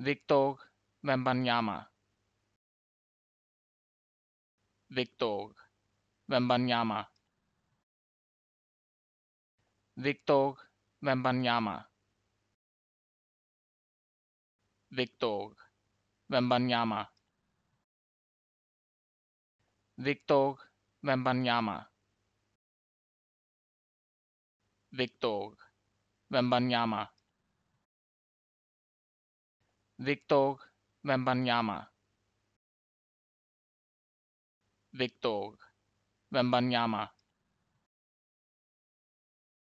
Victor Wembanyama. Victor Wembanyama. Victor Wembanyama. Victor Wembanyama. Victor Wembanyama. Victor Wembanyama. Victor Wembanyama. Victor Wembanyama.